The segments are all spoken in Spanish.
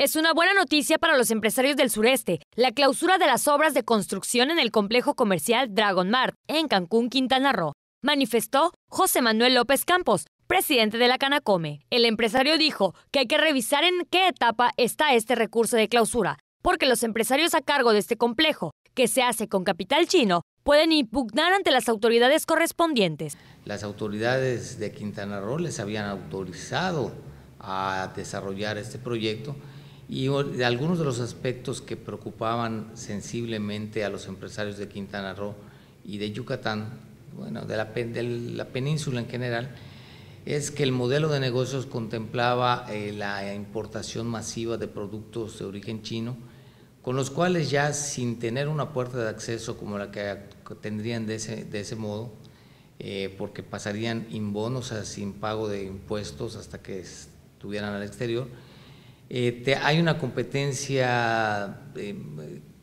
Es una buena noticia para los empresarios del sureste, la clausura de las obras de construcción en el complejo comercial Dragon Mart, en Cancún, Quintana Roo, manifestó José Manuel López Campos, presidente de la Canacome. El empresario dijo que hay que revisar en qué etapa está este recurso de clausura, porque los empresarios a cargo de este complejo, que se hace con capital chino, pueden impugnar ante las autoridades correspondientes. Las autoridades de Quintana Roo les habían autorizado a desarrollar este proyecto y de algunos de los aspectos que preocupaban sensiblemente a los empresarios de Quintana Roo y de Yucatán, bueno, de la, de la península en general, es que el modelo de negocios contemplaba eh, la importación masiva de productos de origen chino, con los cuales ya sin tener una puerta de acceso como la que tendrían de ese, modo, eh, porque pasarían inbonos, o sin pago de impuestos hasta que estuvieran al exterior, este, hay una competencia eh,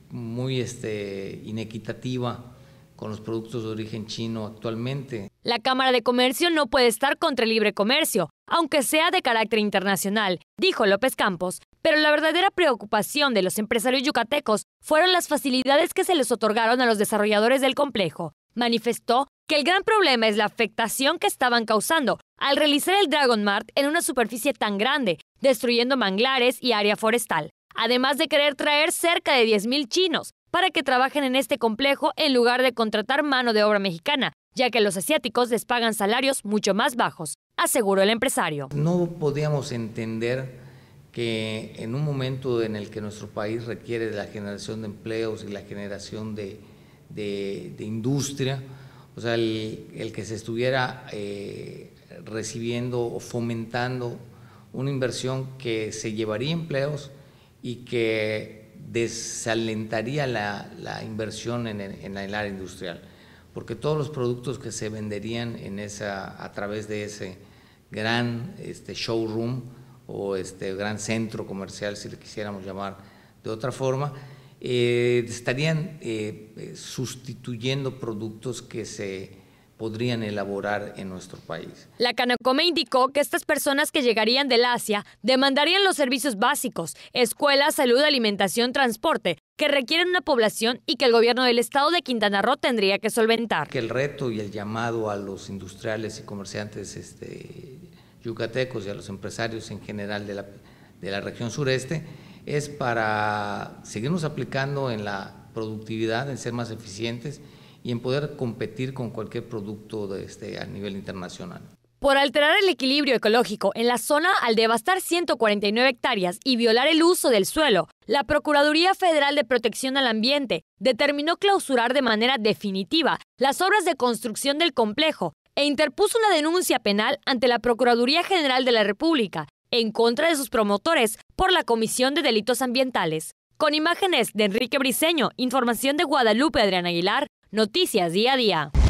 muy este, inequitativa con los productos de origen chino actualmente. La Cámara de Comercio no puede estar contra el libre comercio, aunque sea de carácter internacional, dijo López Campos, pero la verdadera preocupación de los empresarios yucatecos fueron las facilidades que se les otorgaron a los desarrolladores del complejo. Manifestó que el gran problema es la afectación que estaban causando al realizar el Dragon Mart en una superficie tan grande, destruyendo manglares y área forestal, además de querer traer cerca de 10.000 chinos para que trabajen en este complejo en lugar de contratar mano de obra mexicana, ya que los asiáticos les pagan salarios mucho más bajos, aseguró el empresario. No podíamos entender que en un momento en el que nuestro país requiere de la generación de empleos y la generación de, industria, o sea, el, que se estuviera eh, recibiendo o fomentando una inversión que se llevaría empleos y que desalentaría la, la inversión en el, en área industrial, porque todos los productos que se venderían en esa, a través de ese gran este, showroom o este gran centro comercial, si le quisiéramos llamar de otra forma, eh, estarían eh, eh, sustituyendo productos que se podrían elaborar en nuestro país. La Canacome indicó que estas personas que llegarían del Asia demandarían los servicios básicos, escuela, salud, alimentación, transporte, que requieren una población y que el gobierno del estado de Quintana Roo tendría que solventar. Que el reto y el llamado a los industriales y comerciantes este, yucatecos y a los empresarios en general de la, de la región sureste es para seguirnos aplicando en la productividad, en ser más eficientes y en poder competir con cualquier producto este, a nivel internacional. Por alterar el equilibrio ecológico en la zona al devastar 149 hectáreas y violar el uso del suelo, la Procuraduría Federal de Protección al Ambiente determinó clausurar de manera definitiva las obras de construcción del complejo e interpuso una denuncia penal ante la Procuraduría General de la República en contra de sus promotores por la Comisión de Delitos Ambientales. Con imágenes de Enrique Briseño, información de Guadalupe Adrián Aguilar, Noticias día a día.